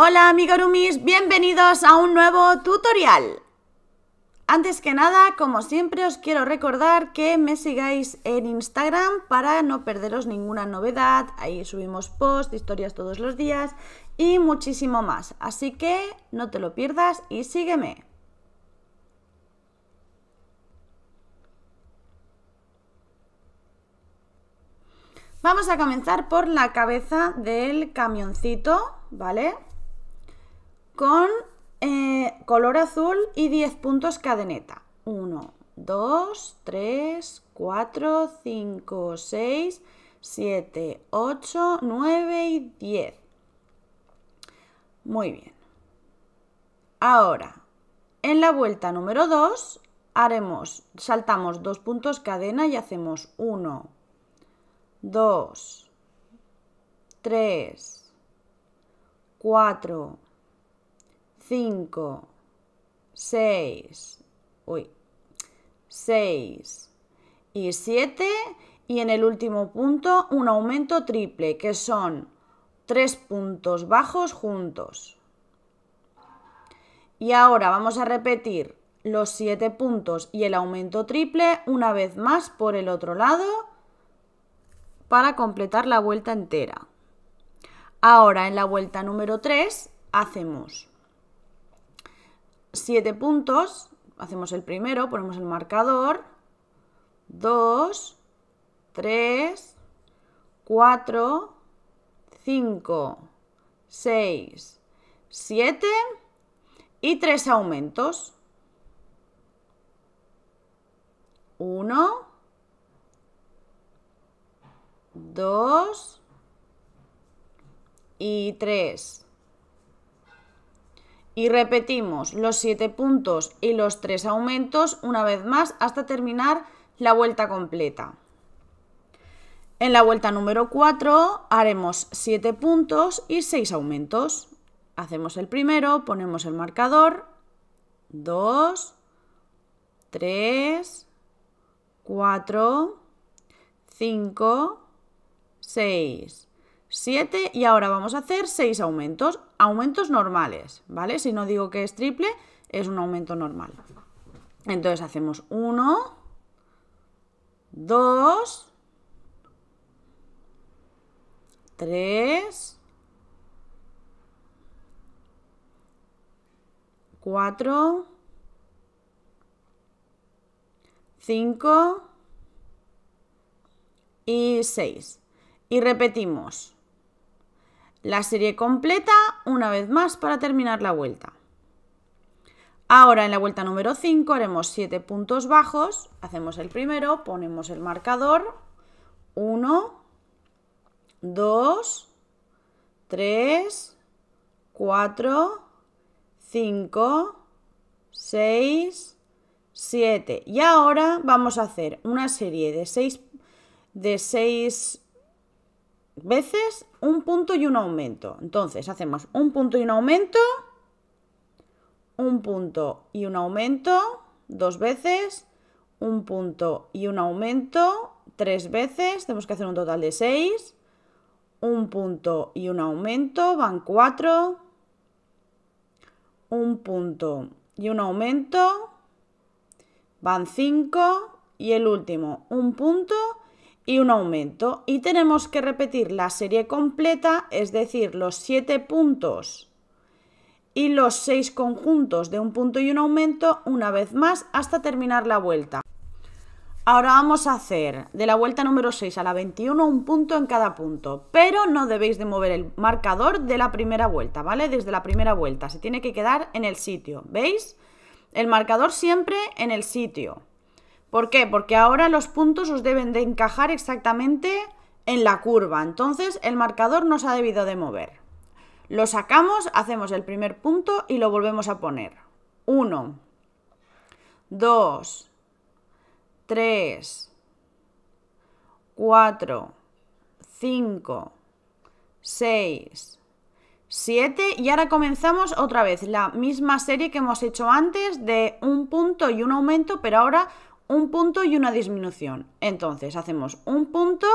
Hola rumis, bienvenidos a un nuevo tutorial. Antes que nada, como siempre, os quiero recordar que me sigáis en Instagram para no perderos ninguna novedad. Ahí subimos posts, historias todos los días y muchísimo más. Así que no te lo pierdas y sígueme. Vamos a comenzar por la cabeza del camioncito, ¿vale? con eh, color azul y 10 puntos cadeneta. 1, 2, 3, 4, 5, 6, 7, 8, 9 y 10. Muy bien. Ahora, en la vuelta número 2 haremos, saltamos dos puntos cadena y hacemos 1, 2, 3, 4, 5, 6, uy, 6 y 7 y en el último punto un aumento triple que son 3 puntos bajos juntos. Y ahora vamos a repetir los 7 puntos y el aumento triple una vez más por el otro lado para completar la vuelta entera. Ahora en la vuelta número 3 hacemos 7 puntos, hacemos el primero, ponemos el marcador, 2, 3, 4, 5, 6, 7 y 3 aumentos. 1, 2 y 3. Y repetimos los 7 puntos y los 3 aumentos una vez más hasta terminar la vuelta completa. En la vuelta número 4 haremos 7 puntos y 6 aumentos. Hacemos el primero, ponemos el marcador, 2, 3, 4, 5, 6, 7 y ahora vamos a hacer 6 aumentos, aumentos normales, ¿vale? Si no digo que es triple, es un aumento normal. Entonces hacemos 1, 2, 3, 4, 5 y 6. Y repetimos la serie completa una vez más para terminar la vuelta. Ahora en la vuelta número 5 haremos 7 puntos bajos, hacemos el primero, ponemos el marcador, 1, 2, 3, 4, 5, 6, 7. Y ahora vamos a hacer una serie de 6 de veces un punto y un aumento. Entonces hacemos un punto y un aumento, un punto y un aumento, dos veces, un punto y un aumento, tres veces, tenemos que hacer un total de seis, un punto y un aumento, van cuatro, un punto y un aumento, van cinco, y el último, un punto y un aumento. Y tenemos que repetir la serie completa, es decir, los 7 puntos y los 6 conjuntos de un punto y un aumento una vez más hasta terminar la vuelta. Ahora vamos a hacer de la vuelta número 6 a la 21 un punto en cada punto, pero no debéis de mover el marcador de la primera vuelta, ¿vale? Desde la primera vuelta, se tiene que quedar en el sitio, ¿veis? El marcador siempre en el sitio. ¿Por qué? Porque ahora los puntos os deben de encajar exactamente en la curva. Entonces el marcador nos ha debido de mover. Lo sacamos, hacemos el primer punto y lo volvemos a poner. 1, 2, 3, 4, 5, 6, 7 y ahora comenzamos otra vez la misma serie que hemos hecho antes de un punto y un aumento, pero ahora un punto y una disminución. Entonces hacemos un punto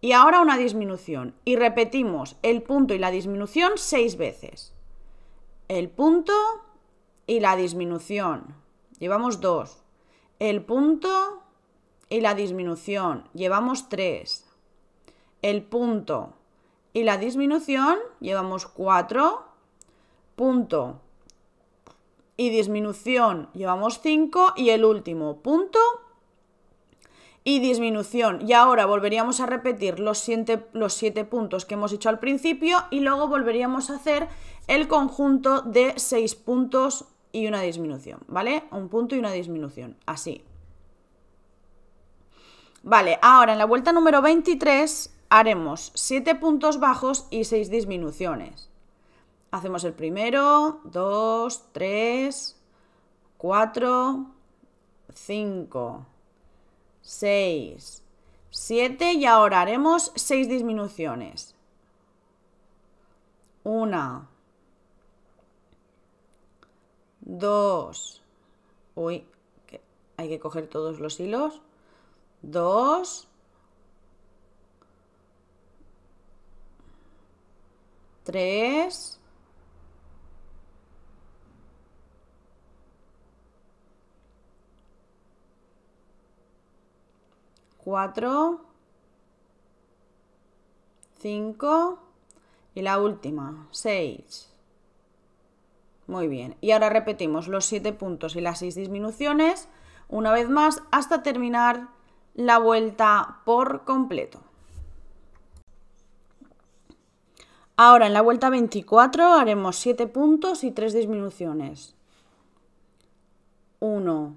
y ahora una disminución. Y repetimos el punto y la disminución seis veces. El punto y la disminución. Llevamos dos. El punto y la disminución. Llevamos tres. El punto y la disminución. Llevamos cuatro. Punto y disminución llevamos 5 y el último punto y disminución. Y ahora volveríamos a repetir los 7 siete, los siete puntos que hemos hecho al principio y luego volveríamos a hacer el conjunto de 6 puntos y una disminución, ¿vale? Un punto y una disminución, así. Vale, ahora en la vuelta número 23 haremos 7 puntos bajos y 6 disminuciones. Hacemos el primero, dos, tres, cuatro, cinco, seis, siete y ahora haremos seis disminuciones. Una, dos, uy, que hay que coger todos los hilos, dos, tres. 4, 5 y la última, 6. Muy bien, y ahora repetimos los 7 puntos y las 6 disminuciones una vez más hasta terminar la vuelta por completo. Ahora en la vuelta 24 haremos 7 puntos y 3 disminuciones. 1,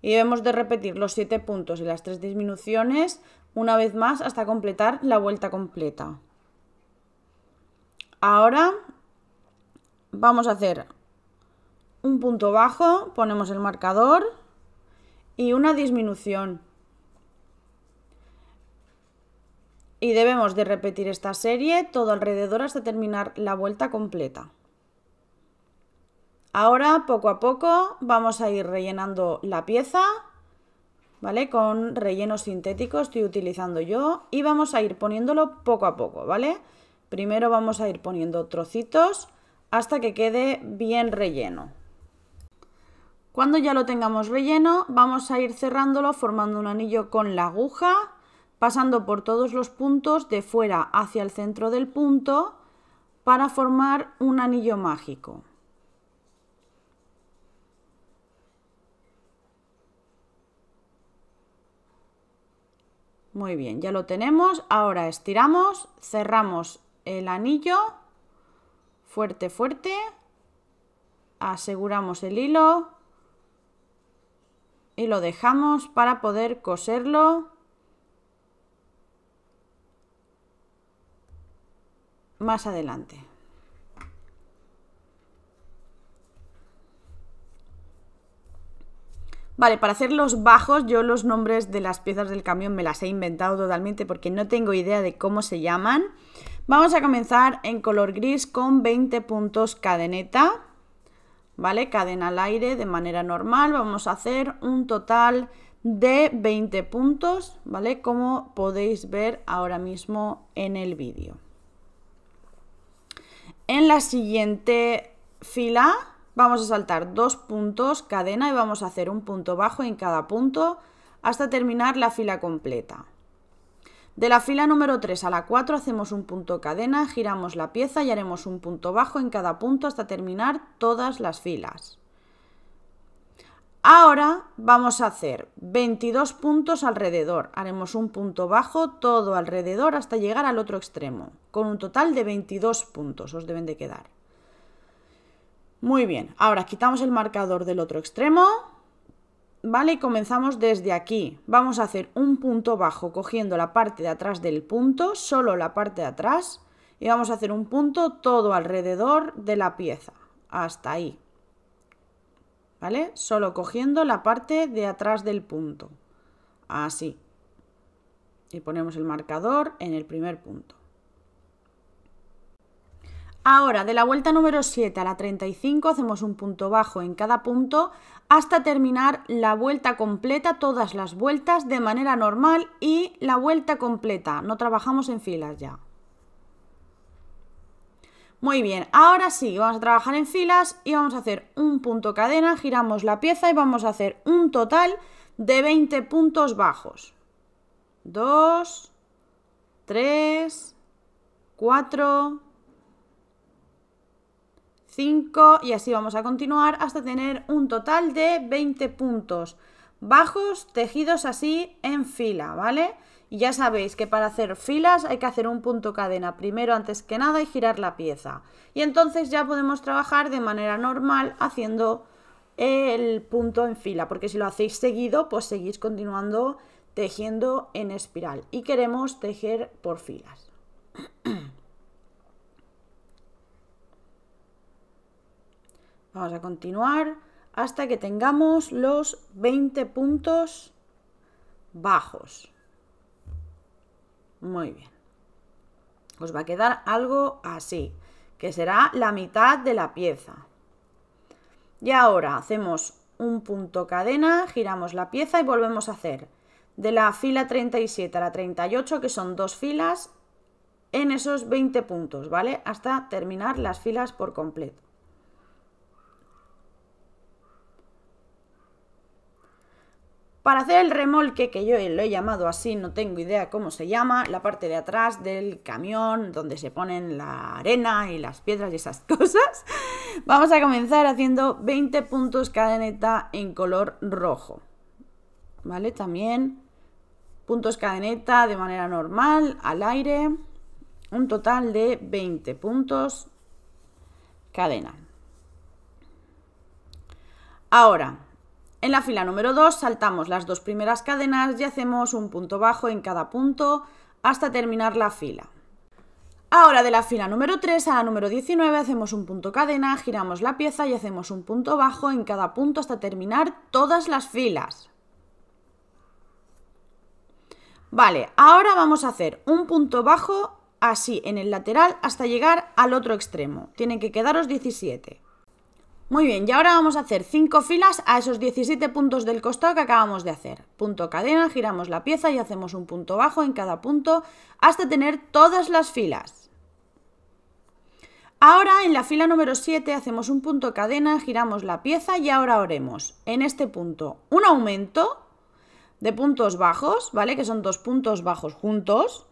y debemos de repetir los 7 puntos y las 3 disminuciones una vez más hasta completar la vuelta completa. Ahora vamos a hacer un punto bajo, ponemos el marcador y una disminución. Y debemos de repetir esta serie todo alrededor hasta terminar la vuelta completa. Ahora, poco a poco, vamos a ir rellenando la pieza, ¿vale? Con relleno sintético estoy utilizando yo y vamos a ir poniéndolo poco a poco, ¿vale? Primero vamos a ir poniendo trocitos hasta que quede bien relleno. Cuando ya lo tengamos relleno, vamos a ir cerrándolo formando un anillo con la aguja, pasando por todos los puntos de fuera hacia el centro del punto para formar un anillo mágico. Muy bien, ya lo tenemos. Ahora estiramos, cerramos el anillo. Fuerte, fuerte. Aseguramos el hilo. Y lo dejamos para poder coserlo. Más adelante. Vale, para hacer los bajos, yo los nombres de las piezas del camión me las he inventado totalmente porque no tengo idea de cómo se llaman. Vamos a comenzar en color gris con 20 puntos cadeneta, ¿vale? Cadena al aire de manera normal. Vamos a hacer un total de 20 puntos, ¿vale? Como podéis ver ahora mismo en el vídeo. En la siguiente fila Vamos a saltar dos puntos, cadena y vamos a hacer un punto bajo en cada punto hasta terminar la fila completa. De la fila número 3 a la 4 hacemos un punto cadena, giramos la pieza y haremos un punto bajo en cada punto hasta terminar todas las filas. Ahora vamos a hacer 22 puntos alrededor, haremos un punto bajo todo alrededor hasta llegar al otro extremo, con un total de 22 puntos os deben de quedar. Muy bien, ahora quitamos el marcador del otro extremo, ¿vale? Y comenzamos desde aquí. Vamos a hacer un punto bajo cogiendo la parte de atrás del punto, solo la parte de atrás, y vamos a hacer un punto todo alrededor de la pieza, hasta ahí. ¿Vale? Solo cogiendo la parte de atrás del punto, así. Y ponemos el marcador en el primer punto. Ahora, de la vuelta número 7 a la 35 hacemos un punto bajo en cada punto hasta terminar la vuelta completa, todas las vueltas de manera normal y la vuelta completa. No trabajamos en filas ya. Muy bien, ahora sí, vamos a trabajar en filas y vamos a hacer un punto cadena, giramos la pieza y vamos a hacer un total de 20 puntos bajos. 2, 3, 4, 5 y así vamos a continuar hasta tener un total de 20 puntos bajos tejidos así en fila, ¿vale? Y ya sabéis que para hacer filas hay que hacer un punto cadena primero antes que nada y girar la pieza. Y entonces ya podemos trabajar de manera normal haciendo eh, el punto en fila, porque si lo hacéis seguido, pues seguís continuando tejiendo en espiral y queremos tejer por filas. Vamos a continuar hasta que tengamos los 20 puntos bajos. Muy bien. Os va a quedar algo así, que será la mitad de la pieza. Y ahora hacemos un punto cadena, giramos la pieza y volvemos a hacer de la fila 37 a la 38, que son dos filas, en esos 20 puntos, ¿vale? Hasta terminar las filas por completo. Para hacer el remolque, que yo lo he llamado así, no tengo idea cómo se llama, la parte de atrás del camión donde se ponen la arena y las piedras y esas cosas, vamos a comenzar haciendo 20 puntos cadeneta en color rojo. ¿Vale? También puntos cadeneta de manera normal, al aire, un total de 20 puntos cadena. Ahora, en la fila número 2 saltamos las dos primeras cadenas y hacemos un punto bajo en cada punto hasta terminar la fila. Ahora de la fila número 3 a la número 19 hacemos un punto cadena, giramos la pieza y hacemos un punto bajo en cada punto hasta terminar todas las filas. Vale, ahora vamos a hacer un punto bajo así en el lateral hasta llegar al otro extremo. Tienen que quedaros 17. Muy bien, y ahora vamos a hacer 5 filas a esos 17 puntos del costado que acabamos de hacer. Punto cadena, giramos la pieza y hacemos un punto bajo en cada punto hasta tener todas las filas. Ahora en la fila número 7 hacemos un punto cadena, giramos la pieza y ahora haremos en este punto un aumento de puntos bajos, ¿vale? Que son dos puntos bajos juntos.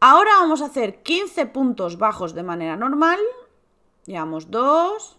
Ahora vamos a hacer 15 puntos bajos de manera normal. Llevamos 2,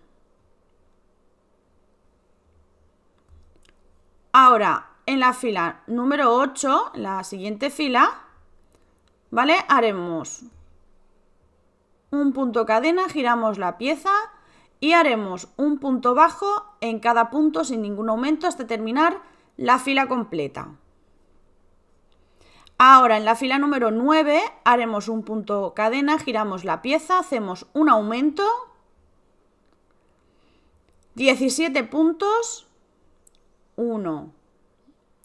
Ahora, en la fila número 8, la siguiente fila, ¿vale? Haremos un punto cadena, giramos la pieza y haremos un punto bajo en cada punto sin ningún aumento hasta terminar la fila completa. Ahora en la fila número 9 haremos un punto cadena, giramos la pieza, hacemos un aumento, 17 puntos 1,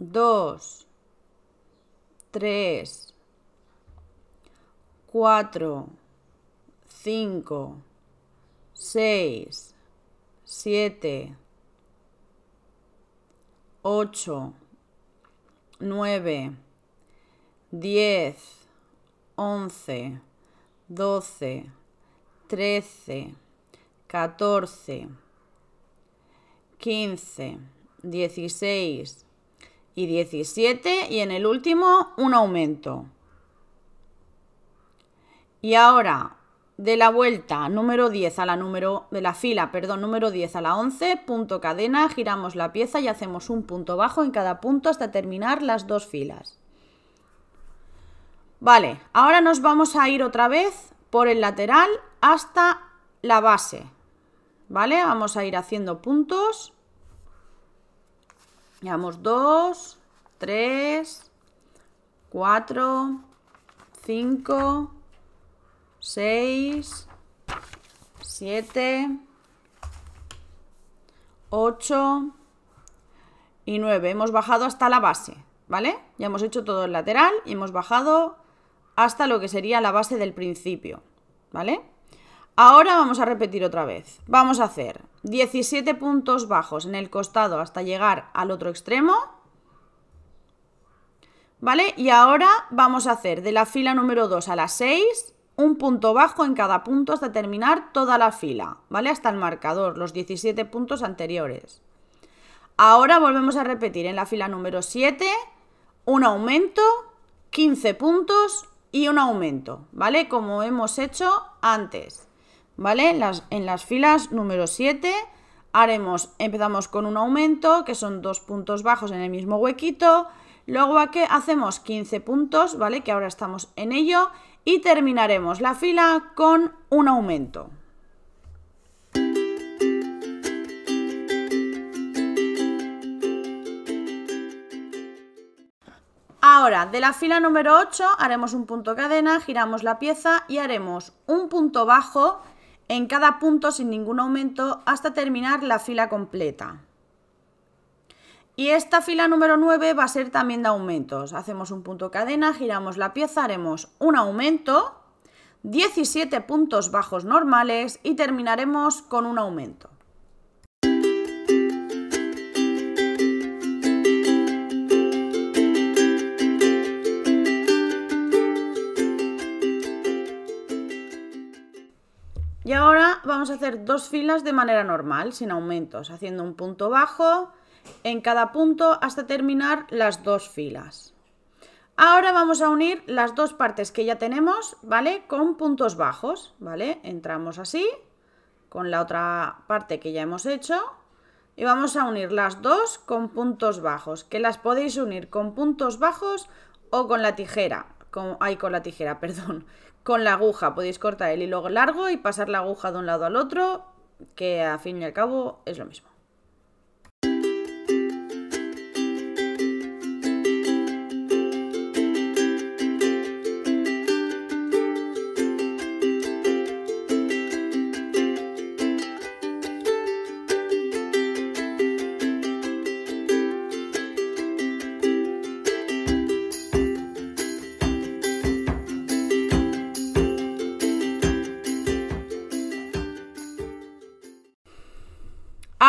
2, 3, 4, 5, 6, 7, 8, 9, 10, 11, 12, 13, 14, 15, 16 y 17 y en el último un aumento. Y ahora, de la vuelta número 10 a la número de la fila, perdón, número 10 a la 11, punto cadena, giramos la pieza y hacemos un punto bajo en cada punto hasta terminar las dos filas. Vale, ahora nos vamos a ir otra vez por el lateral hasta la base. ¿Vale? Vamos a ir haciendo puntos Llevamos 2, 3, 4, 5, 6, 7, 8 y 9. Hemos bajado hasta la base, ¿vale? Ya hemos hecho todo el lateral y hemos bajado hasta lo que sería la base del principio, ¿vale? Ahora vamos a repetir otra vez. Vamos a hacer 17 puntos bajos en el costado hasta llegar al otro extremo. ¿Vale? Y ahora vamos a hacer de la fila número 2 a la 6 un punto bajo en cada punto hasta terminar toda la fila, ¿vale? Hasta el marcador, los 17 puntos anteriores. Ahora volvemos a repetir en la fila número 7 un aumento, 15 puntos y un aumento, ¿vale? Como hemos hecho antes. ¿vale? En las, filas número 7 empezamos con un aumento, que son dos puntos bajos en el mismo huequito, luego aquí hacemos 15 puntos, ¿vale? Que ahora estamos en ello, y terminaremos la fila con un aumento. Ahora, de la fila número 8 haremos un punto cadena, giramos la pieza y haremos un punto bajo en cada punto sin ningún aumento hasta terminar la fila completa. Y esta fila número 9 va a ser también de aumentos. Hacemos un punto cadena, giramos la pieza, haremos un aumento, 17 puntos bajos normales y terminaremos con un aumento. Y ahora vamos a hacer dos filas de manera normal, sin aumentos, haciendo un punto bajo en cada punto hasta terminar las dos filas. Ahora vamos a unir las dos partes que ya tenemos, ¿vale? Con puntos bajos, ¿vale? Entramos así, con la otra parte que ya hemos hecho, y vamos a unir las dos con puntos bajos, que las podéis unir con puntos bajos o con la tijera, con, hay con la tijera, perdón, con la aguja. Podéis cortar el hilo largo y pasar la aguja de un lado al otro, que a fin y al cabo es lo mismo.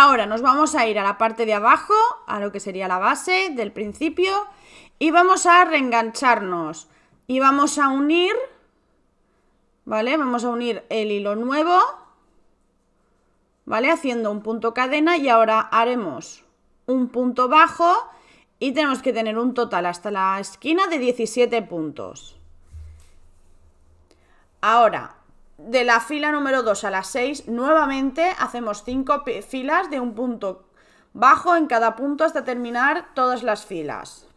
Ahora nos vamos a ir a la parte de abajo, a lo que sería la base del principio, y vamos a reengancharnos. Y vamos a unir, ¿vale? Vamos a unir el hilo nuevo, ¿vale? Haciendo un punto cadena y ahora haremos un punto bajo y tenemos que tener un total hasta la esquina de 17 puntos. Ahora, de la fila número 2 a las 6, nuevamente hacemos 5 filas de un punto bajo en cada punto hasta terminar todas las filas.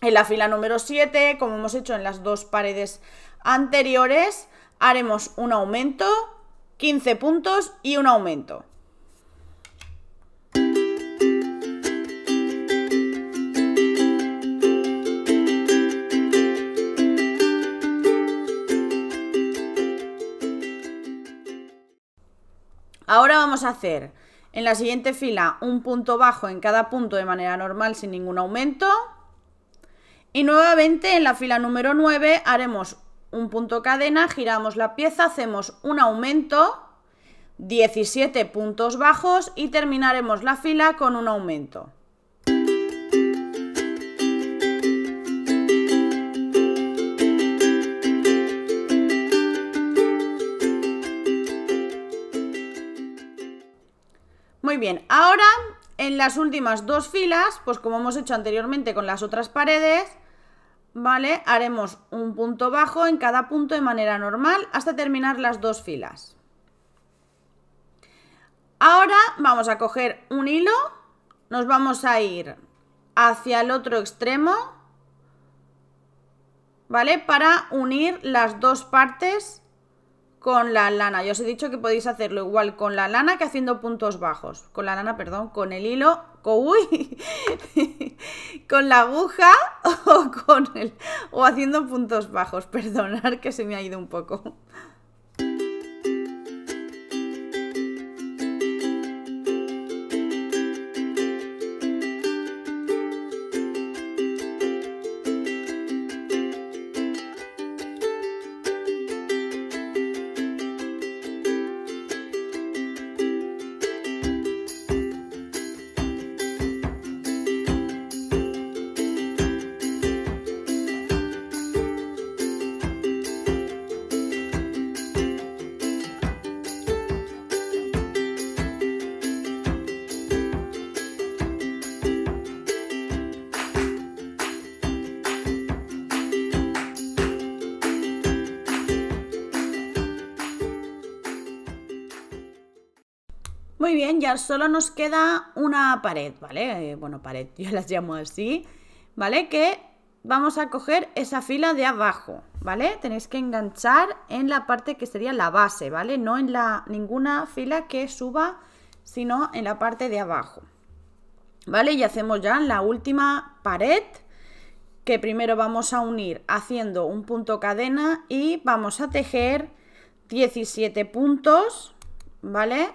En la fila número 7, como hemos hecho en las dos paredes anteriores, haremos un aumento, 15 puntos y un aumento. Ahora vamos a hacer en la siguiente fila un punto bajo en cada punto de manera normal sin ningún aumento. Y nuevamente en la fila número 9 haremos un punto cadena, giramos la pieza, hacemos un aumento, 17 puntos bajos y terminaremos la fila con un aumento. bien, ahora en las últimas dos filas, pues como hemos hecho anteriormente con las otras paredes, ¿vale? Haremos un punto bajo en cada punto de manera normal hasta terminar las dos filas. Ahora vamos a coger un hilo, nos vamos a ir hacia el otro extremo, ¿vale? Para unir las dos partes con la lana. yo os he dicho que podéis hacerlo igual con la lana que haciendo puntos bajos. Con la lana, perdón, con el hilo, con, con la aguja o con el o haciendo puntos bajos. Perdonar que se me ha ido un poco. Muy bien, ya solo nos queda una pared, ¿vale? Eh, bueno, pared, yo las llamo así, ¿vale? Que vamos a coger esa fila de abajo, ¿vale? Tenéis que enganchar en la parte que sería la base, ¿vale? No en la ninguna fila que suba, sino en la parte de abajo. ¿Vale? Y hacemos ya la última pared que primero vamos a unir haciendo un punto cadena y vamos a tejer 17 puntos, ¿vale?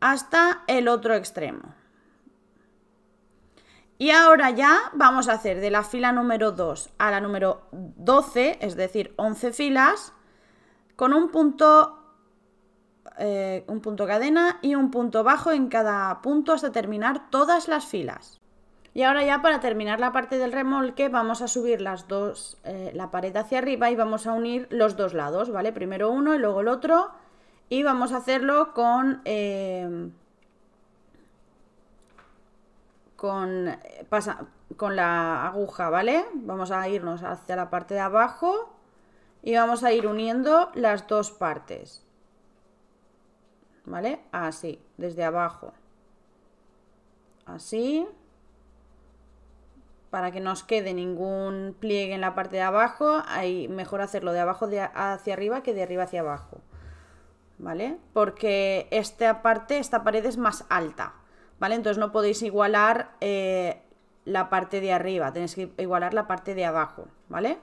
hasta el otro extremo. Y ahora ya vamos a hacer de la fila número 2 a la número 12, es decir, 11 filas, con un punto, eh, un punto cadena y un punto bajo en cada punto hasta terminar todas las filas. Y ahora ya para terminar la parte del remolque vamos a subir las dos, eh, la pared hacia arriba y vamos a unir los dos lados, ¿vale? Primero uno y luego el otro y vamos a hacerlo con... Em, con, con la aguja, ¿vale? Vamos a irnos hacia la parte de abajo y vamos a ir uniendo las dos partes. ¿Vale? Así, desde abajo. Así. Para que no os quede ningún pliegue en la parte de abajo, hay, mejor hacerlo de abajo hacia arriba que de arriba hacia abajo. ¿vale? Porque esta parte, esta pared es más alta, ¿vale? Entonces no podéis igualar eh, la parte de arriba, tenéis que igualar la parte de abajo, ¿vale?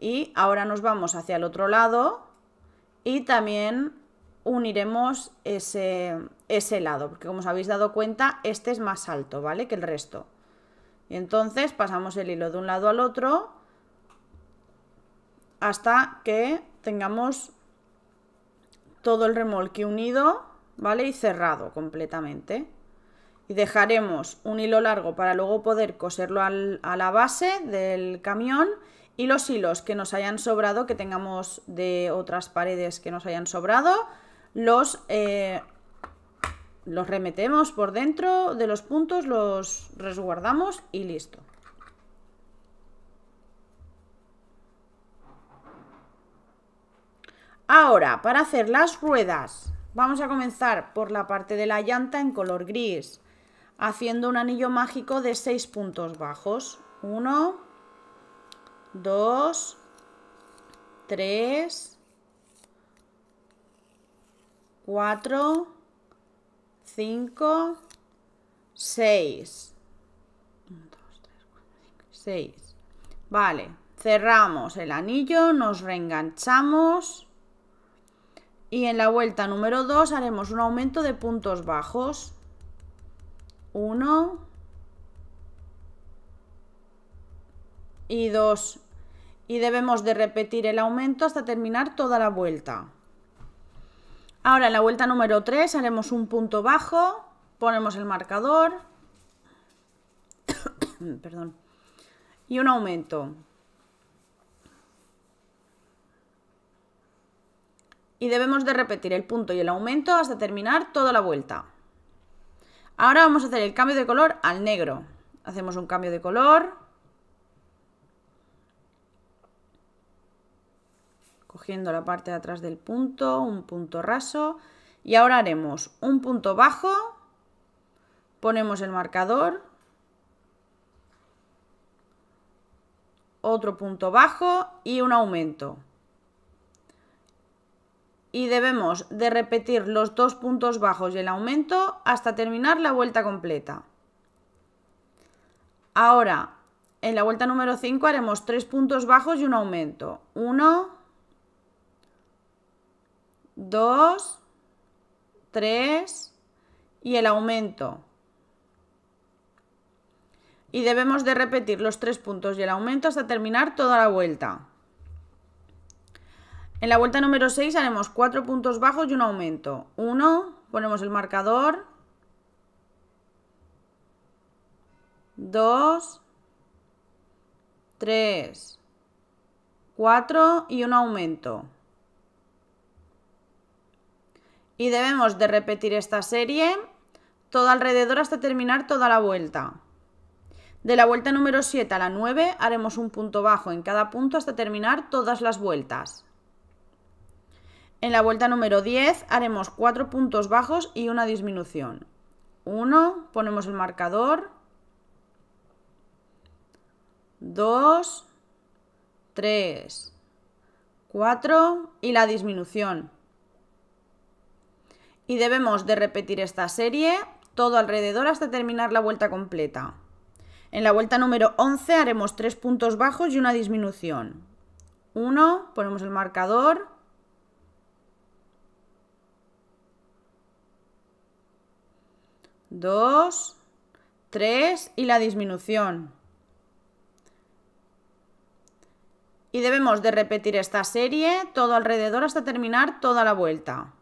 Y ahora nos vamos hacia el otro lado y también uniremos ese, ese lado, porque como os habéis dado cuenta, este es más alto, ¿vale? Que el resto. Y entonces pasamos el hilo de un lado al otro hasta que tengamos todo el remolque unido, ¿vale? Y cerrado completamente. Y dejaremos un hilo largo para luego poder coserlo a la base del camión y los hilos que nos hayan sobrado, que tengamos de otras paredes que nos hayan sobrado, los, eh, los remetemos por dentro de los puntos, los resguardamos y listo. Ahora, para hacer las ruedas, vamos a comenzar por la parte de la llanta en color gris, haciendo un anillo mágico de 6 puntos bajos. 1, 2, 3, 4, 5, 6. 6. Vale, cerramos el anillo, nos reenganchamos y en la vuelta número 2 haremos un aumento de puntos bajos. 1 y 2. Y debemos de repetir el aumento hasta terminar toda la vuelta. Ahora en la vuelta número 3 haremos un punto bajo, ponemos el marcador, perdón, y un aumento. y debemos de repetir el punto y el aumento hasta terminar toda la vuelta. Ahora vamos a hacer el cambio de color al negro. Hacemos un cambio de color. Cogiendo la parte de atrás del punto, un punto raso. Y ahora haremos un punto bajo. Ponemos el marcador. Otro punto bajo y un aumento y debemos de repetir los dos puntos bajos y el aumento hasta terminar la vuelta completa. Ahora, en la vuelta número 5 haremos tres puntos bajos y un aumento. 1, 2, 3 y el aumento. Y debemos de repetir los tres puntos y el aumento hasta terminar toda la vuelta. En la vuelta número 6 haremos 4 puntos bajos y un aumento. 1, ponemos el marcador. 2, 3, 4 y un aumento. Y debemos de repetir esta serie todo alrededor hasta terminar toda la vuelta. De la vuelta número 7 a la 9 haremos un punto bajo en cada punto hasta terminar todas las vueltas. En la vuelta número 10 haremos 4 puntos bajos y una disminución. 1, ponemos el marcador. 2, 3, 4 y la disminución. Y debemos de repetir esta serie todo alrededor hasta terminar la vuelta completa. En la vuelta número 11 haremos 3 puntos bajos y una disminución. 1, ponemos el marcador. 2, 3 y la disminución. Y debemos de repetir esta serie todo alrededor hasta terminar toda la vuelta.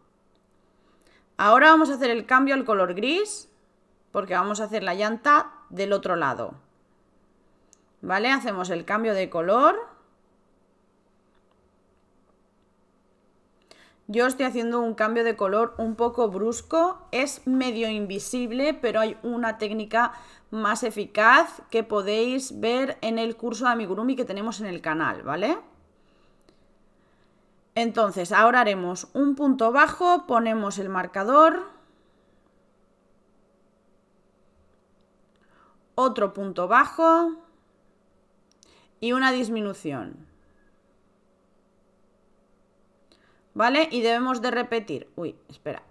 Ahora vamos a hacer el cambio al color gris porque vamos a hacer la llanta del otro lado. ¿Vale? Hacemos el cambio de color. Yo estoy haciendo un cambio de color un poco brusco, es medio invisible, pero hay una técnica más eficaz que podéis ver en el curso de amigurumi que tenemos en el canal, ¿vale? Entonces, ahora haremos un punto bajo, ponemos el marcador, otro punto bajo y una disminución. ¿vale? Y debemos de repetir, uy, espera,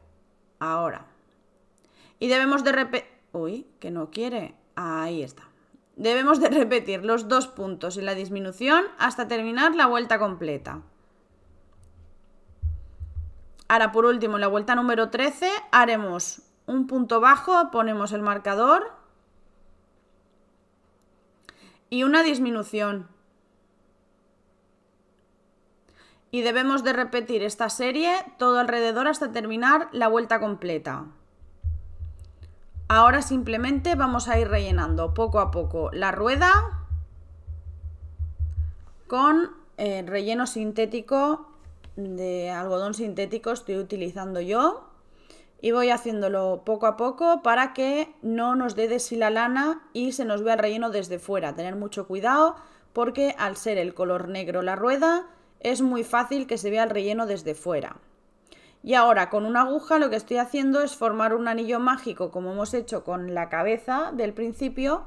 ahora. Y debemos de repetir, uy, que no quiere, ahí está. Debemos de repetir los dos puntos y la disminución hasta terminar la vuelta completa. Ahora, por último, en la vuelta número 13 haremos un punto bajo, ponemos el marcador y una disminución. y debemos de repetir esta serie todo alrededor hasta terminar la vuelta completa. Ahora simplemente vamos a ir rellenando poco a poco la rueda con eh, relleno sintético de algodón sintético estoy utilizando yo y voy haciéndolo poco a poco para que no nos dé si la lana y se nos vea el relleno desde fuera. Tener mucho cuidado porque al ser el color negro la rueda es muy fácil que se vea el relleno desde fuera. Y ahora con una aguja lo que estoy haciendo es formar un anillo mágico como hemos hecho con la cabeza del principio,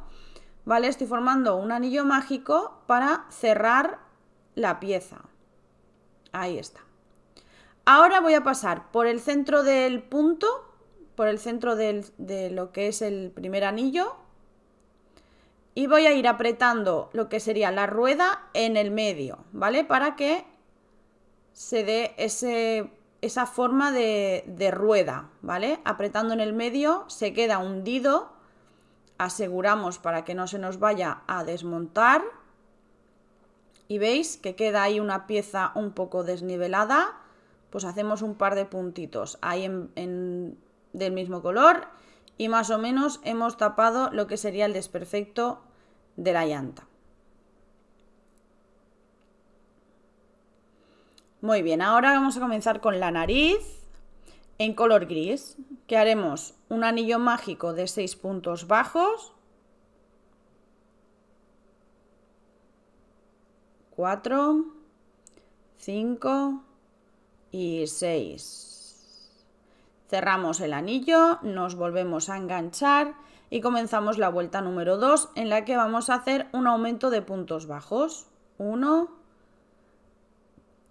¿vale? Estoy formando un anillo mágico para cerrar la pieza. Ahí está. Ahora voy a pasar por el centro del punto, por el centro de lo que es el primer anillo, y voy a ir apretando lo que sería la rueda en el medio, ¿vale? Para que se dé ese, esa forma de, de rueda, ¿vale? Apretando en el medio se queda hundido, aseguramos para que no se nos vaya a desmontar y veis que queda ahí una pieza un poco desnivelada, pues hacemos un par de puntitos ahí en, del mismo color y más o menos hemos tapado lo que sería el desperfecto de la llanta. Muy bien, ahora vamos a comenzar con la nariz en color gris, que haremos un anillo mágico de 6 puntos bajos, 4, 5 y 6. Cerramos el anillo, nos volvemos a enganchar y comenzamos la vuelta número 2 en la que vamos a hacer un aumento de puntos bajos. 1,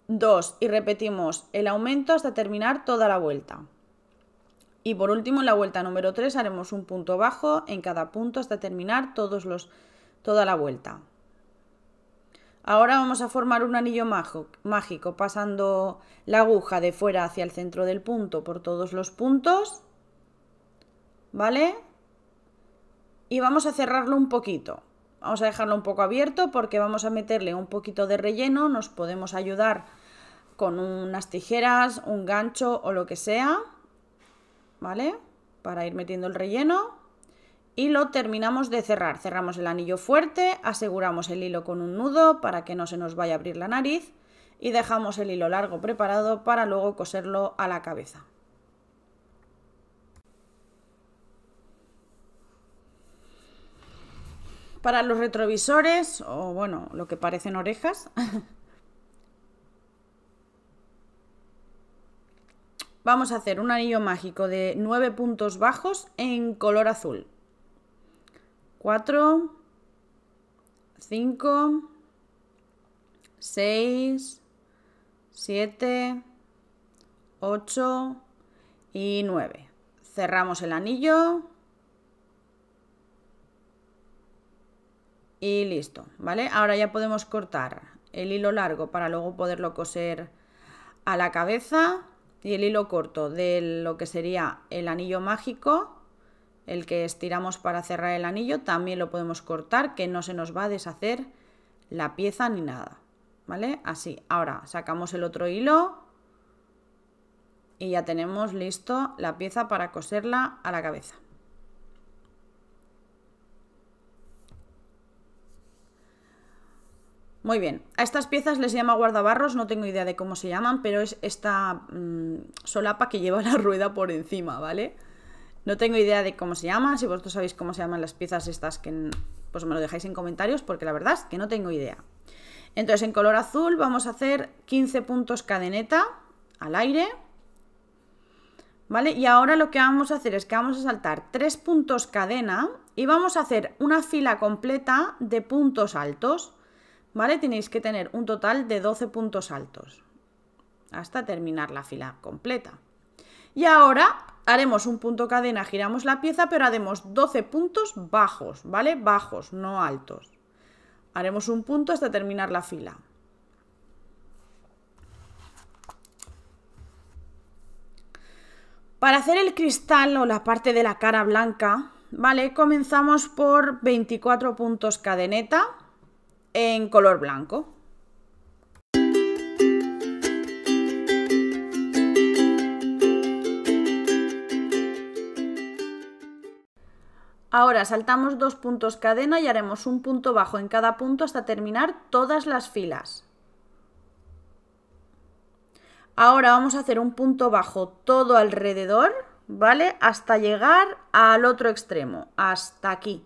2 y repetimos el aumento hasta terminar toda la vuelta. Y por último, en la vuelta número 3 haremos un punto bajo en cada punto hasta terminar todos los, toda la vuelta. Ahora vamos a formar un anillo mágico pasando la aguja de fuera hacia el centro del punto por todos los puntos. ¿Vale? y vamos a cerrarlo un poquito. Vamos a dejarlo un poco abierto porque vamos a meterle un poquito de relleno, nos podemos ayudar con unas tijeras, un gancho o lo que sea, ¿vale? Para ir metiendo el relleno y lo terminamos de cerrar. Cerramos el anillo fuerte, aseguramos el hilo con un nudo para que no se nos vaya a abrir la nariz y dejamos el hilo largo preparado para luego coserlo a la cabeza. Para los retrovisores, o bueno, lo que parecen orejas. Vamos a hacer un anillo mágico de 9 puntos bajos en color azul. 4, 5, 6, 7, 8 y 9. Cerramos el anillo. y listo, ¿vale? Ahora ya podemos cortar el hilo largo para luego poderlo coser a la cabeza y el hilo corto de lo que sería el anillo mágico, el que estiramos para cerrar el anillo, también lo podemos cortar, que no se nos va a deshacer la pieza ni nada, ¿vale? Así, ahora sacamos el otro hilo y ya tenemos listo la pieza para coserla a la cabeza. Muy bien, a estas piezas les llama guardabarros, no tengo idea de cómo se llaman, pero es esta mm, solapa que lleva la rueda por encima, ¿vale? No tengo idea de cómo se llama, si vosotros sabéis cómo se llaman las piezas estas, que pues me lo dejáis en comentarios, porque la verdad es que no tengo idea. Entonces en color azul vamos a hacer 15 puntos cadeneta al aire, ¿vale? Y ahora lo que vamos a hacer es que vamos a saltar 3 puntos cadena y vamos a hacer una fila completa de puntos altos, ¿vale? Tenéis que tener un total de 12 puntos altos hasta terminar la fila completa. Y ahora haremos un punto cadena, giramos la pieza, pero haremos 12 puntos bajos, ¿vale? Bajos, no altos. Haremos un punto hasta terminar la fila. Para hacer el cristal o la parte de la cara blanca, ¿vale? Comenzamos por 24 puntos cadeneta, en color blanco. Ahora saltamos dos puntos cadena y haremos un punto bajo en cada punto hasta terminar todas las filas. Ahora vamos a hacer un punto bajo todo alrededor, ¿vale? Hasta llegar al otro extremo, hasta aquí.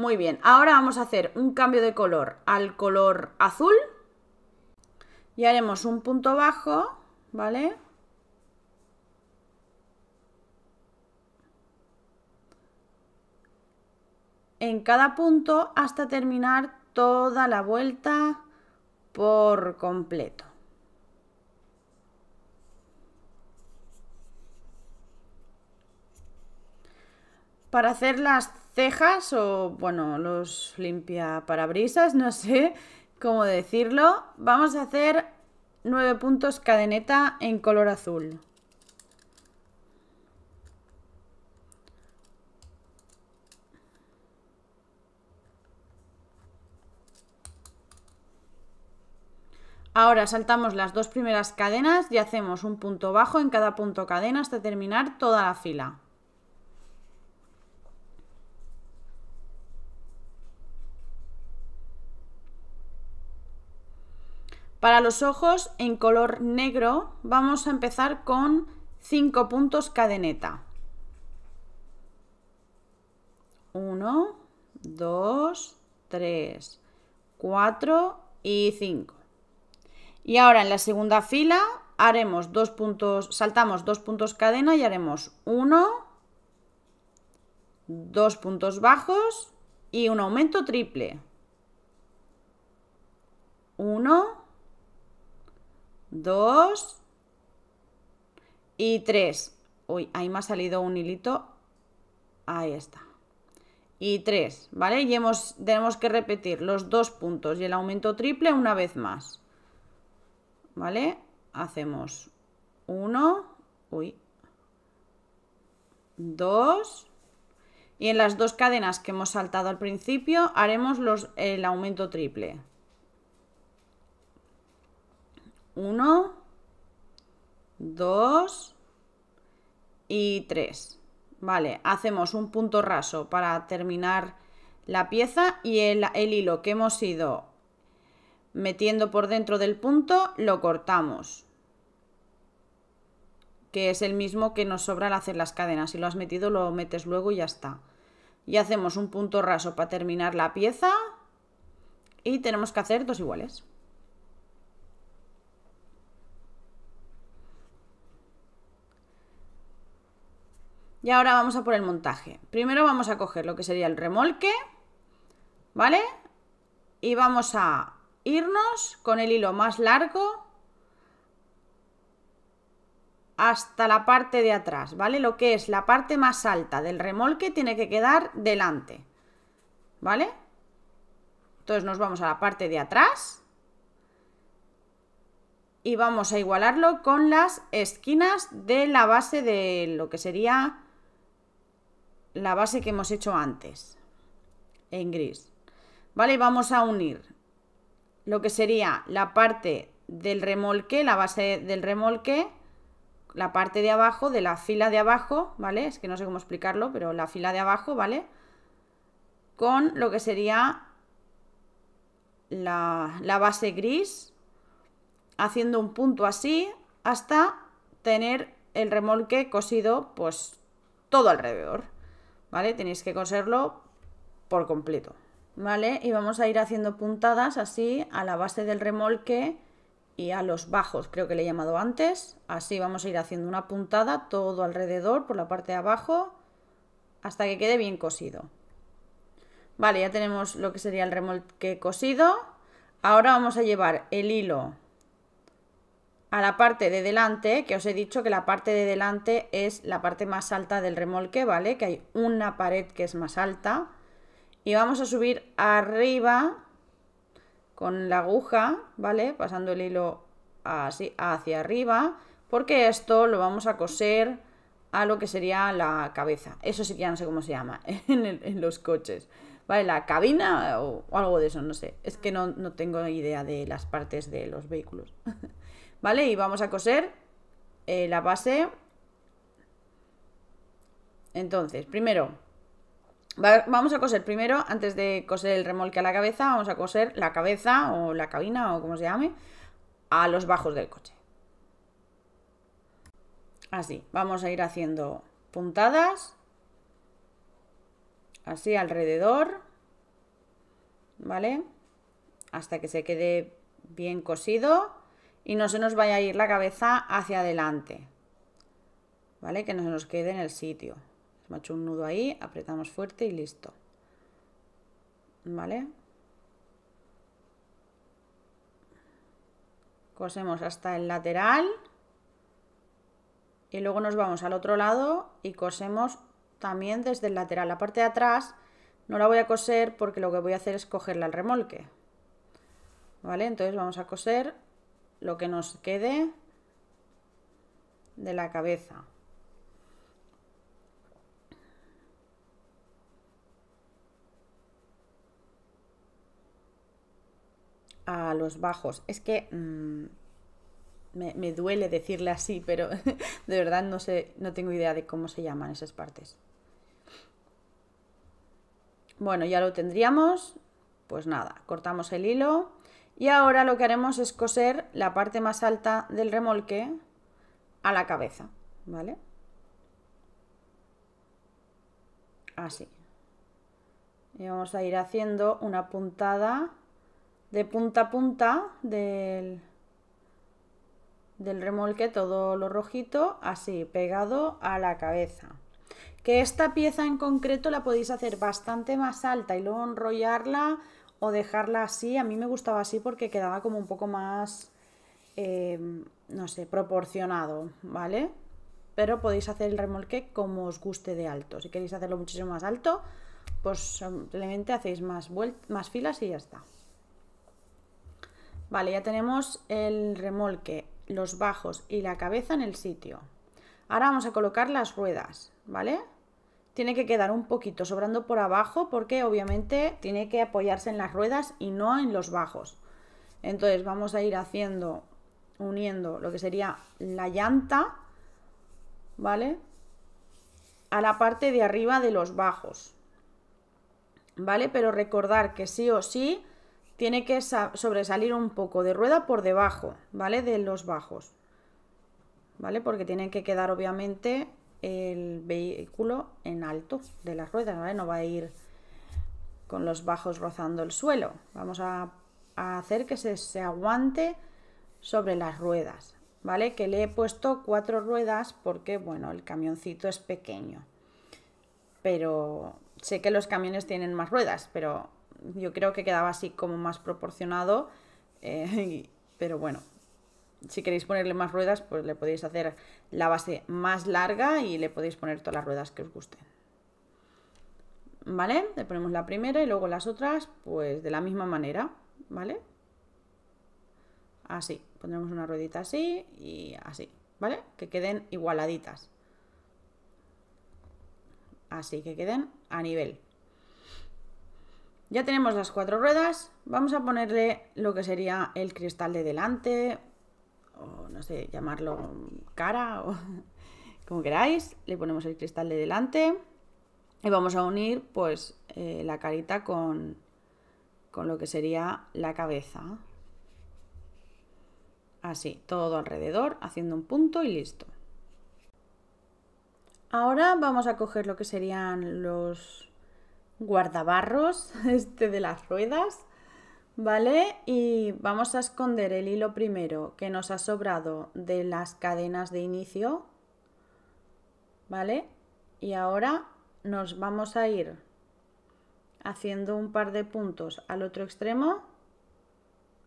Muy bien, ahora vamos a hacer un cambio de color al color azul y haremos un punto bajo, ¿vale? En cada punto hasta terminar toda la vuelta por completo. Para hacer las o, bueno, los limpia parabrisas, no sé cómo decirlo. Vamos a hacer nueve puntos cadeneta en color azul. Ahora saltamos las dos primeras cadenas y hacemos un punto bajo en cada punto cadena hasta terminar toda la fila. Para los ojos en color negro vamos a empezar con 5 puntos cadeneta. 1, 2, 3, 4 y 5. Y ahora en la segunda fila haremos dos puntos, saltamos dos puntos cadena y haremos 1, 2 puntos bajos y un aumento triple. 1, 2 y 3. Uy, ahí me ha salido un hilito. Ahí está. Y 3, ¿vale? Y hemos, tenemos que repetir los dos puntos y el aumento triple una vez más. ¿Vale? Hacemos 1, uy, 2 y en las dos cadenas que hemos saltado al principio haremos los, el aumento triple. 1, 2 y 3. Vale, hacemos un punto raso para terminar la pieza y el, el hilo que hemos ido metiendo por dentro del punto lo cortamos que es el mismo que nos sobra al hacer las cadenas. Si lo has metido, lo metes luego y ya está. Y hacemos un punto raso para terminar la pieza y tenemos que hacer dos iguales. Y ahora vamos a por el montaje. Primero vamos a coger lo que sería el remolque, ¿vale? Y vamos a irnos con el hilo más largo hasta la parte de atrás, ¿vale? Lo que es la parte más alta del remolque tiene que quedar delante, ¿vale? Entonces nos vamos a la parte de atrás y vamos a igualarlo con las esquinas de la base de lo que sería la base que hemos hecho antes, en gris. ¿Vale? Vamos a unir lo que sería la parte del remolque, la base del remolque, la parte de abajo, de la fila de abajo, ¿vale? Es que no sé cómo explicarlo, pero la fila de abajo, ¿vale? Con lo que sería la, la base gris, haciendo un punto así hasta tener el remolque cosido, pues, todo alrededor. ¿vale? Tenéis que coserlo por completo, ¿vale? Y vamos a ir haciendo puntadas así a la base del remolque y a los bajos, creo que le he llamado antes. Así vamos a ir haciendo una puntada todo alrededor por la parte de abajo hasta que quede bien cosido. Vale, ya tenemos lo que sería el remolque cosido. Ahora vamos a llevar el hilo a la parte de delante, que os he dicho que la parte de delante es la parte más alta del remolque, ¿vale? Que hay una pared que es más alta. Y vamos a subir arriba con la aguja, ¿vale? Pasando el hilo así hacia arriba, porque esto lo vamos a coser a lo que sería la cabeza. Eso sí que ya no sé cómo se llama en, los coches. ¿Vale? La cabina o, o, algo de eso, no sé. Es que no, no tengo idea de las partes de los vehículos. ¿vale? Y vamos a coser eh, la base. Entonces, primero, vamos a coser primero, antes de coser el remolque a la cabeza, vamos a coser la cabeza o la cabina o como se llame, a los bajos del coche. Así, vamos a ir haciendo puntadas, así alrededor, ¿vale? Hasta que se quede bien cosido y no se nos vaya a ir la cabeza hacia adelante. ¿Vale? Que no se nos quede en el sitio. Hemos hecho un nudo ahí, apretamos fuerte y listo. ¿Vale? Cosemos hasta el lateral y luego nos vamos al otro lado y cosemos también desde el lateral. La parte de atrás no la voy a coser porque lo que voy a hacer es cogerla al remolque. ¿Vale? Entonces vamos a coser lo que nos quede de la cabeza. A los bajos. Es que mm, me, me, duele decirle así, pero de verdad no sé, no tengo idea de cómo se llaman esas partes. Bueno, ya lo tendríamos. Pues nada, cortamos el hilo y ahora lo que haremos es coser la parte más alta del remolque a la cabeza, ¿vale? Así. Y vamos a ir haciendo una puntada de punta a punta del, del remolque, todo lo rojito, así, pegado a la cabeza. Que esta pieza en concreto la podéis hacer bastante más alta y luego enrollarla o dejarla así. A mí me gustaba así porque quedaba como un poco más, em, no sé, proporcionado, ¿vale? Pero podéis hacer el remolque como os guste de alto. Si queréis hacerlo muchísimo más alto, pues simplemente hacéis más, más filas y ya está. Vale, ya tenemos el remolque, los bajos y la cabeza en el sitio. Ahora vamos a colocar las ruedas, ¿vale? vale tiene que quedar un poquito sobrando por abajo porque obviamente tiene que apoyarse en las ruedas y no en los bajos. Entonces vamos a ir haciendo, uniendo lo que sería la llanta, ¿vale? A la parte de arriba de los bajos, ¿vale? Pero recordar que sí o sí tiene que sobresalir un poco de rueda por debajo, ¿vale? De los bajos, ¿vale? Porque tienen que quedar obviamente el vehículo en alto de las ruedas, No va a ir con los bajos rozando el suelo. Vamos a, hacer que se, se, aguante sobre las ruedas, ¿vale? Que le he puesto cuatro ruedas porque, bueno, el camioncito es pequeño. Pero sé que los camiones tienen más ruedas, pero yo creo que quedaba así como más proporcionado. Eh, pero bueno, si queréis ponerle más ruedas, pues le podéis hacer la base más larga y le podéis poner todas las ruedas que os gusten. ¿Vale? Le ponemos la primera y luego las otras, pues de la misma manera, ¿vale? Así, pondremos una ruedita así y así, ¿vale? Que queden igualaditas. Así que queden a nivel. Ya tenemos las cuatro ruedas, vamos a ponerle lo que sería el cristal de delante o no sé, llamarlo cara o como queráis, le ponemos el cristal de delante y vamos a unir pues eh, la carita con, con lo que sería la cabeza. Así, todo alrededor, haciendo un punto y listo. Ahora vamos a coger lo que serían los guardabarros, este de las ruedas, ¿vale? Y vamos a esconder el hilo primero que nos ha sobrado de las cadenas de inicio, ¿vale? Y ahora nos vamos a ir haciendo un par de puntos al otro extremo,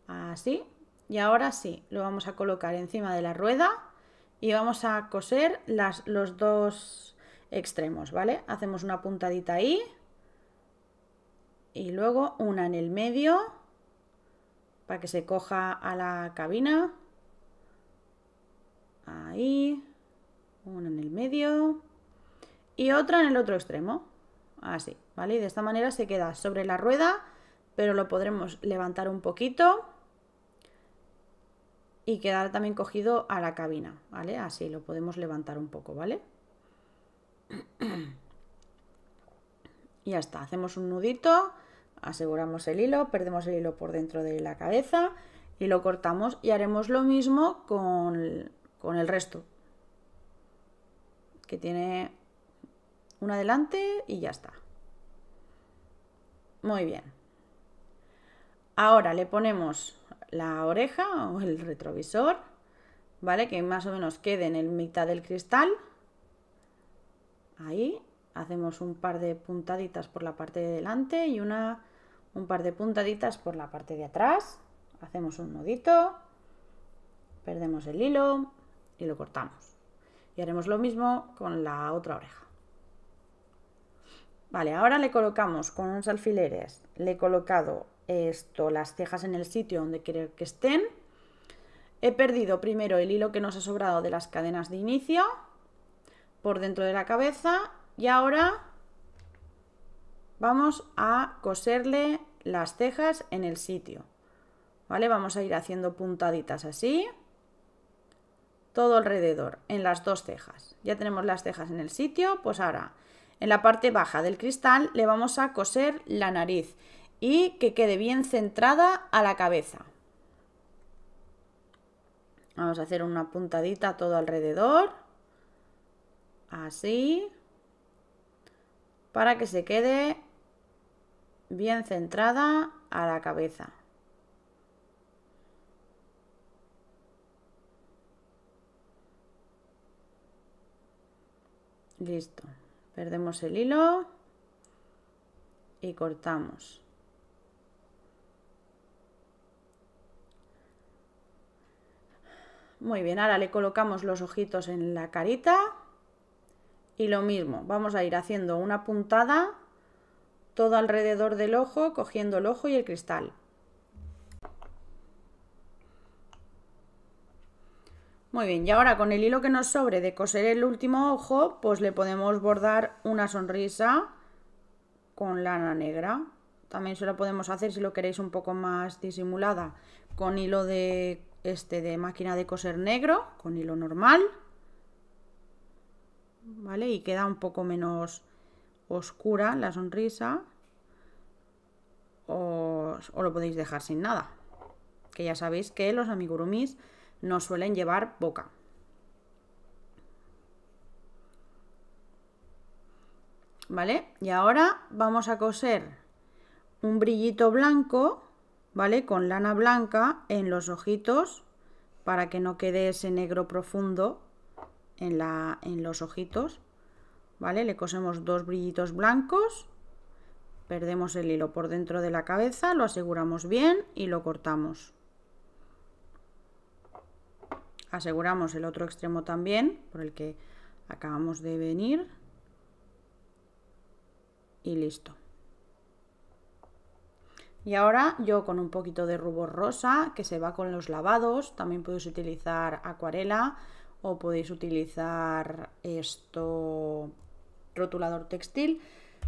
así, y ahora sí, lo vamos a colocar encima de la rueda y vamos a coser las, los dos extremos, ¿vale? Hacemos una puntadita ahí y luego una en el medio para que se coja a la cabina. Ahí. Una en el medio. Y otra en el otro extremo. Así, ¿vale? Y de esta manera se queda sobre la rueda, pero lo podremos levantar un poquito. Y quedar también cogido a la cabina, ¿vale? Así lo podemos levantar un poco, ¿vale? Y ya está, hacemos un nudito aseguramos el hilo, perdemos el hilo por dentro de la cabeza y lo cortamos y haremos lo mismo con, el resto, que tiene una delante y ya está. Muy bien. Ahora le ponemos la oreja o el retrovisor, ¿vale? Que más o menos quede en el mitad del cristal. Ahí hacemos un par de puntaditas por la parte de delante y una un par de puntaditas por la parte de atrás, hacemos un nudito, perdemos el hilo y lo cortamos. Y haremos lo mismo con la otra oreja. Vale, ahora le colocamos con unos alfileres, le he colocado esto, las cejas en el sitio donde quiero que estén. He perdido primero el hilo que nos ha sobrado de las cadenas de inicio por dentro de la cabeza y ahora vamos a coserle las cejas en el sitio. ¿Vale? Vamos a ir haciendo puntaditas así. Todo alrededor, en las dos cejas. Ya tenemos las cejas en el sitio, pues ahora en la parte baja del cristal le vamos a coser la nariz y que quede bien centrada a la cabeza. Vamos a hacer una puntadita todo alrededor. Así. Para que se quede bien centrada a la cabeza. Listo. Perdemos el hilo y cortamos. Muy bien, ahora le colocamos los ojitos en la carita y lo mismo, vamos a ir haciendo una puntada todo alrededor del ojo, cogiendo el ojo y el cristal. Muy bien, y ahora con el hilo que nos sobre de coser el último ojo, pues le podemos bordar una sonrisa con lana negra. También se la podemos hacer si lo queréis un poco más disimulada, con hilo de este de máquina de coser negro, con hilo normal. ¿Vale? Y queda un poco menos oscura la sonrisa o, lo podéis dejar sin nada. Que ya sabéis que los amigurumis no suelen llevar boca. ¿Vale? Y ahora vamos a coser un brillito blanco, ¿vale? Con lana blanca en los ojitos para que no quede ese negro profundo en, la, en los ojitos. Le cosemos dos brillitos blancos, perdemos el hilo por dentro de la cabeza, lo aseguramos bien y lo cortamos. Aseguramos el otro extremo también, por el que acabamos de venir. Y listo. Y ahora yo con un poquito de rubor rosa que se va con los lavados, también podéis utilizar acuarela o podéis utilizar esto rotulador textil,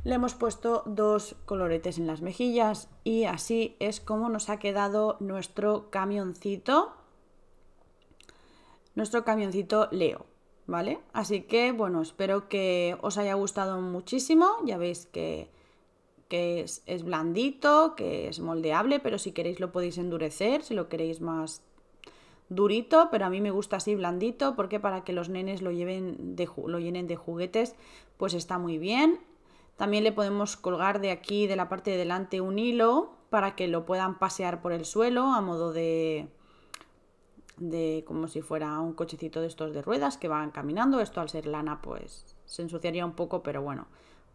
le hemos puesto dos coloretes en las mejillas y así es como nos ha quedado nuestro camioncito, nuestro camioncito Leo. ¿Vale? Así que bueno, espero que os haya gustado muchísimo. Ya veis que, que es, es, blandito, que es moldeable, pero si queréis lo podéis endurecer, si lo queréis más durito, pero a mí me gusta así blandito, porque para que los nenes lo, lleven de, lo llenen de juguetes, pues está muy bien. También le podemos colgar de aquí, de la parte de delante, un hilo para que lo puedan pasear por el suelo a modo de, de como si fuera un cochecito de estos de ruedas que van caminando. Esto al ser lana pues se ensuciaría un poco, pero bueno,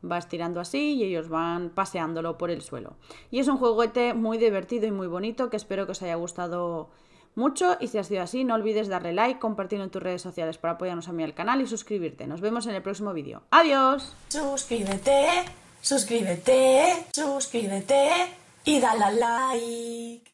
va estirando así y ellos van paseándolo por el suelo. Y es un juguete muy divertido y muy bonito que espero que os haya gustado mucho y si ha sido así, no olvides darle like, compartirlo en tus redes sociales para apoyarnos a mí al canal y suscribirte. Nos vemos en el próximo vídeo. ¡Adiós! Suscríbete, suscríbete, suscríbete y dale like.